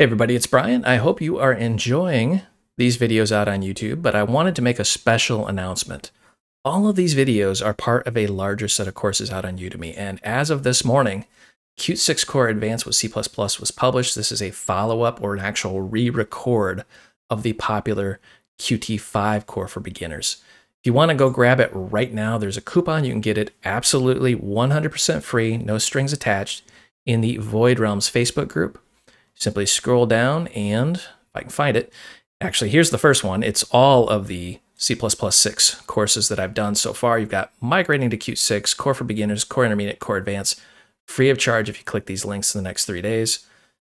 Hey everybody, it's Brian. I hope you are enjoying these videos out on YouTube, but I wanted to make a special announcement. All of these videos are part of a larger set of courses out on Udemy, and as of this morning, Qt 6 Core Advanced with C++ was published. This is a follow-up or an actual re-record of the popular Qt 5 Core for Beginners. If you want to go grab it right now, there's a coupon. You can get it absolutely 100% free, no strings attached, in the Void Realms Facebook group Simply scroll down and if I can find it, actually, here's the first one. It's all of the C++6 courses that I've done so far. You've got Migrating to Qt6, Core for Beginners, Core Intermediate, Core Advanced, free of charge if you click these links in the next three days.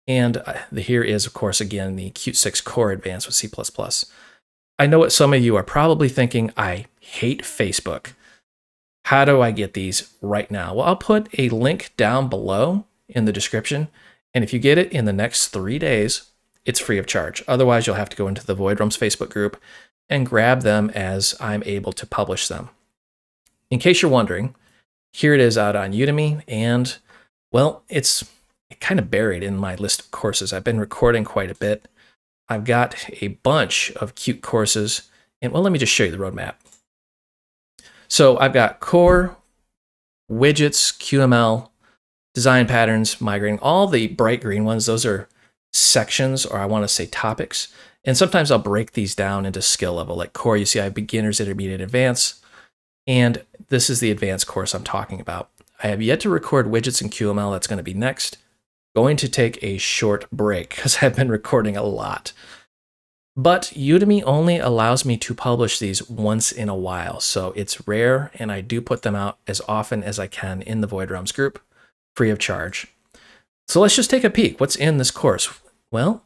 And uh, the, here is, of course, again, the Qt6 Core Advanced with C++. I know what some of you are probably thinking, I hate Facebook. How do I get these right now? Well, I'll put a link down below in the description and if you get it in the next three days, it's free of charge. Otherwise, you'll have to go into the Void Realms Facebook group and grab them as I'm able to publish them. In case you're wondering, here it is out on Udemy, and well, it's kind of buried in my list of courses. I've been recording quite a bit. I've got a bunch of cute courses, and well, let me just show you the roadmap. So I've got core, widgets, QML, design patterns, migrating, all the bright green ones, those are sections, or I want to say topics. And sometimes I'll break these down into skill level, like core, you see I have beginners, intermediate, advanced. And this is the advanced course I'm talking about. I have yet to record widgets in QML. That's going to be next. Going to take a short break because I've been recording a lot. But Udemy only allows me to publish these once in a while, so it's rare, and I do put them out as often as I can in the Void Realms group free of charge. So let's just take a peek. What's in this course? Well,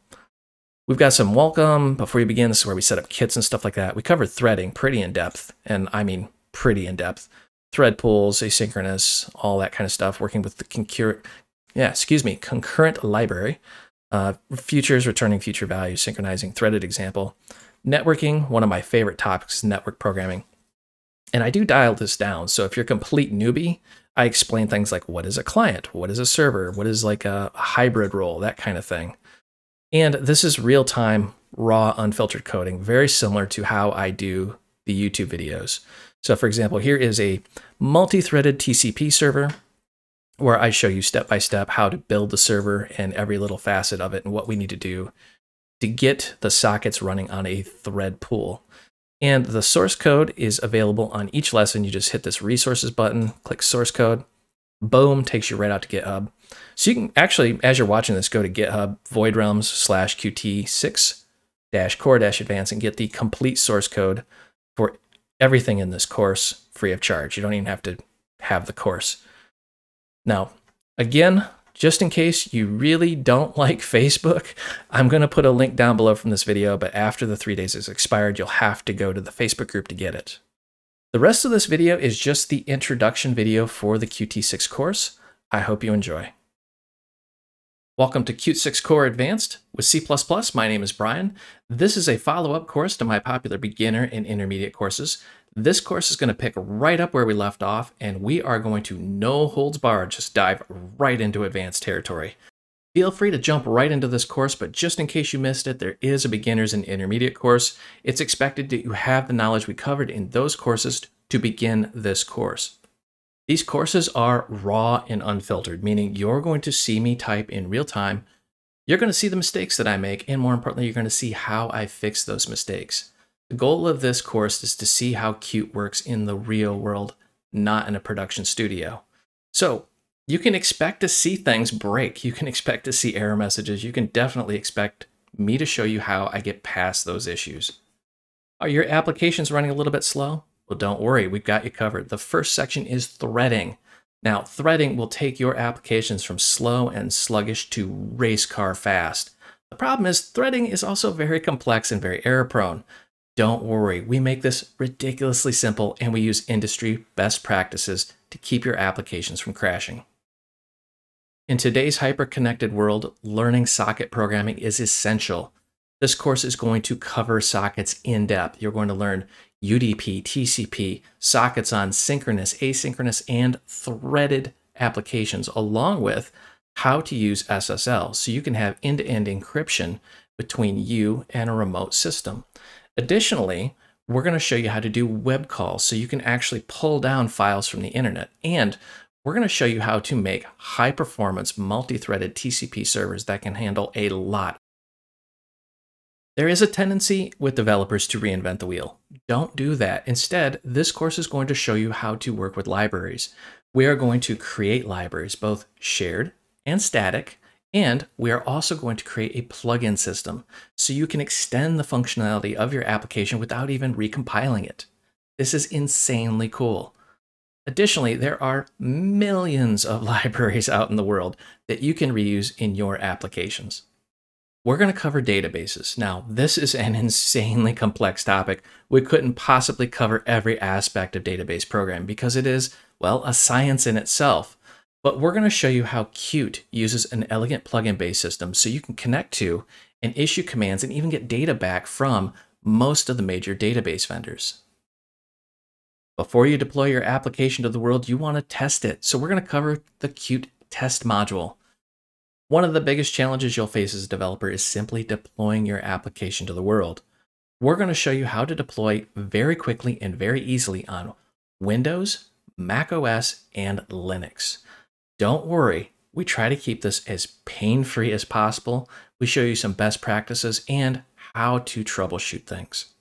we've got some welcome before you begin. This is where we set up kits and stuff like that. We covered threading pretty in depth, and I mean pretty in depth. Thread pools, asynchronous, all that kind of stuff. Working with the concurrent, yeah, excuse me, concurrent library. Uh, futures, returning future values, synchronizing, threaded example. Networking, one of my favorite topics is network programming. And I do dial this down. So if you're a complete newbie, I explain things like what is a client, what is a server, what is like a hybrid role, that kind of thing. And this is real time, raw, unfiltered coding, very similar to how I do the YouTube videos. So, for example, here is a multi threaded TCP server where I show you step by step how to build the server and every little facet of it and what we need to do to get the sockets running on a thread pool. And the source code is available on each lesson. You just hit this resources button, click source code, boom, takes you right out to GitHub. So you can actually, as you're watching this, go to GitHub void realms slash qt6 dash core dash advance and get the complete source code for everything in this course free of charge. You don't even have to have the course. Now, again, just in case you really don't like Facebook, I'm going to put a link down below from this video, but after the three days is expired, you'll have to go to the Facebook group to get it. The rest of this video is just the introduction video for the Qt6 course. I hope you enjoy. Welcome to Qt6 Core Advanced with C++. My name is Brian. This is a follow-up course to my popular beginner and intermediate courses. This course is going to pick right up where we left off, and we are going to no holds barred just dive right into advanced territory. Feel free to jump right into this course, but just in case you missed it, there is a beginner's and intermediate course. It's expected that you have the knowledge we covered in those courses to begin this course. These courses are raw and unfiltered, meaning you're going to see me type in real time. You're going to see the mistakes that I make, and more importantly, you're going to see how I fix those mistakes. The goal of this course is to see how Qt works in the real world, not in a production studio. So you can expect to see things break. You can expect to see error messages. You can definitely expect me to show you how I get past those issues. Are your applications running a little bit slow? Well, don't worry, we've got you covered. The first section is threading. Now, threading will take your applications from slow and sluggish to race car fast. The problem is threading is also very complex and very error prone. Don't worry, we make this ridiculously simple and we use industry best practices to keep your applications from crashing. In today's hyper-connected world, learning socket programming is essential. This course is going to cover sockets in depth. You're going to learn UDP, TCP, sockets on synchronous, asynchronous, and threaded applications, along with how to use SSL so you can have end-to-end -end encryption between you and a remote system. Additionally, we're going to show you how to do web calls so you can actually pull down files from the internet. And we're going to show you how to make high performance multi threaded TCP servers that can handle a lot. There is a tendency with developers to reinvent the wheel. Don't do that. Instead, this course is going to show you how to work with libraries. We are going to create libraries, both shared and static, and we are also going to create a plugin system so you can extend the functionality of your application without even recompiling it. This is insanely cool. Additionally, there are millions of libraries out in the world that you can reuse in your applications. We're going to cover databases. Now, this is an insanely complex topic. We couldn't possibly cover every aspect of database programming because it is, well, a science in itself but we're going to show you how Qt uses an elegant plugin-based system so you can connect to and issue commands and even get data back from most of the major database vendors. Before you deploy your application to the world, you want to test it. So we're going to cover the Qt test module. One of the biggest challenges you'll face as a developer is simply deploying your application to the world. We're going to show you how to deploy very quickly and very easily on Windows, Mac OS, and Linux. Don't worry, we try to keep this as pain free as possible. We show you some best practices and how to troubleshoot things.